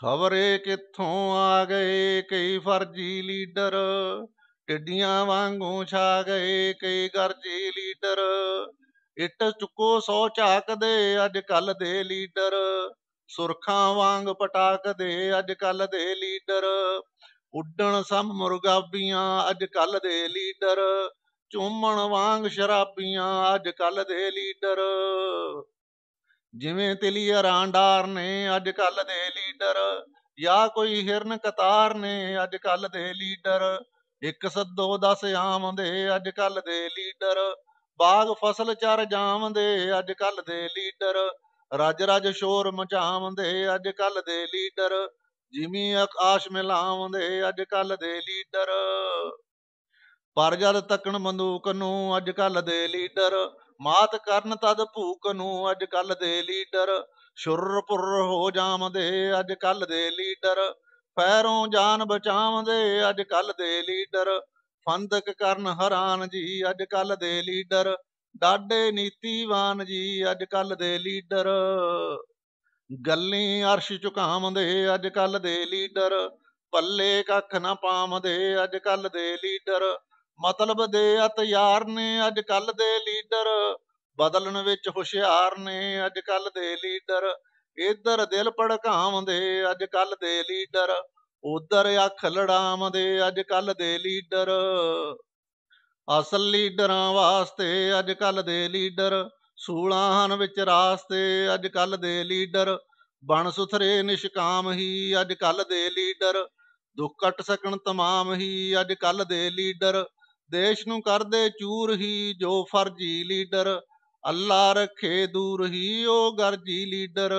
ਖਬਰੇ ਕਿੱਥੋਂ ਆ ਗਏ ਕਈ ਫਰਜੀ ਲੀਡਰ ਟਿੱਡੀਆਂ ਵਾਂਗੂ ਛਾ ਗਏ ਕਈ ਗਰਜੀ ਲੀਡਰ ਇੱਟ ਚੁੱਕੋ ਸੌ ਝਾਕਦੇ ਅੱਜ ਕੱਲ ਦੇ ਲੀਡਰ ਸੁਰਖਾਂ ਵਾਂਗ ਪਟਾਕਦੇ ਅੱਜ ਕੱਲ ਦੇ ਲੀਡਰ ਉੱਡਣ ਸਮ ਮੁਰਗਾਬੀਆਂ ਅੱਜ ਕੱਲ ਦੇ ਲੀਡਰ ਚੁੰਮਣ ਵਾਂਗ ਸ਼ਰਾਬੀਆਂ ਅੱਜ ਕੱਲ ਦੇ ਲੀਡਰ ਜਿਵੇਂ ਤਿਲੀਆ ਰਾਂਡਾਰ ਨੇ ਅੱਜ ਕੱਲ ਦੇ ਲੀਡਰ ਜਾਂ ਕੋਈ ਹਿਰਨ ਕਤਾਰ ਨੇ ਅੱਜ ਕੱਲ ਦੇ ਲੀਡਰ ਇੱਕ ਸੱਦੋ ਦਸ ਆਮਦੇ ਅੱਜ ਕੱਲ ਦੇ ਲੀਡਰ ਬਾਗ ਫਸਲ ਚਰ ਜਾਮਦੇ ਅੱਜ ਕੱਲ ਦੇ ਲੀਡਰ ਰਾਜ ਰਾਜ ਸ਼ੋਰ ਮਚਾਉਂਦੇ ਅੱਜ ਕੱਲ ਦੇ ਲੀਡਰ ਜਿਵੇਂ ਆਕਾਸ਼ ਮਿਲਾਉਂਦੇ ਅੱਜ ਕੱਲ ਦੇ ਲੀਡਰ ਪਰ ਜਦ ਤੱਕਣ ਬੰਦੂਕ ਨੂੰ ਅੱਜ ਕੱਲ ਦੇ ਲੀਡਰ ਮਾਤ ਕਰਨ ਤਦ ਭੂਕ ਨੂੰ ਅੱਜ ਕੱਲ ਦੇ ਲੀਡਰ ਸ਼ੁਰਪੁਰ ਹੋ ਜਾਮਦੇ ਅੱਜ ਕੱਲ ਦੇ ਲੀਡਰ ਪੈਰੋਂ ਜਾਨ ਬਚਾਉਂਦੇ ਅੱਜ ਕੱਲ ਦੇ ਲੀਡਰ ਫੰਦਕ ਕਰਨ ਹੈਰਾਨ ਜੀ ਅੱਜ ਕੱਲ ਦੇ ਲੀਡਰ ਡਾਡੇ ਨੀਤੀਵਾਨ ਜੀ ਅੱਜ ਕੱਲ ਦੇ ਲੀਡਰ ਗੱਲੀ ਅਰਸ਼ ਝੁਕਾਉਂਦੇ ਅੱਜ ਕੱਲ ਦੇ ਲੀਡਰ ਪੱਲੇ ਕੱਖ ਨਾ ਪਾਉਂਦੇ ਅੱਜ ਕੱਲ ਦੇ ਲੀਡਰ ਮਤਲਬ ਦੇ ਅਤਿਆਰ ਨੇ ਅੱਜ ਕੱਲ ਦੇ ਲੀਡਰ ਬਦਲਣ ਵਿੱਚ ਹੁਸ਼ਿਆਰ ਨੇ ਅੱਜ ਕੱਲ ਦੇ ਲੀਡਰ ਇਧਰ ਦਿਲ ਪੜਕਾਉਂਦੇ ਅੱਜ ਕੱਲ ਦੇ ਲੀਡਰ ਉਧਰ ਅੱਖ ਲੜਾਉਂਦੇ ਅੱਜ ਕੱਲ ਦੇ ਲੀਡਰ ਅਸਲ ਲੀਡਰਾਂ ਵਾਸਤੇ ਅੱਜ ਕੱਲ ਦੇ ਲੀਡਰ ਸੂਲਾਂ ਹਨ ਵਿੱਚ ਰਾਸਤੇ ਅੱਜ ਕੱਲ ਦੇ ਲੀਡਰ ਬਣ ਸੁਥਰੇ ਨਿਸ਼ਕਾਮ ਹੀ ਅੱਜ ਕੱਲ ਦੇ ਲੀਡਰ ਦੁੱਖ ਕੱਟ ਸਕਣ ਤਮਾਮ ਹੀ ਅੱਜ ਕੱਲ ਦੇ ਲੀਡਰ ਦੇਸ਼ ਨੂੰ ਕਰਦੇ ਚੂਰ ਹੀ ਜੋ ਫਰਜੀ ਲੀਡਰ ਅੱਲਾ ਰੱਖੇ ਦੂਰ ਹੀ ਉਹ ਗਰਜੀ ਲੀਡਰ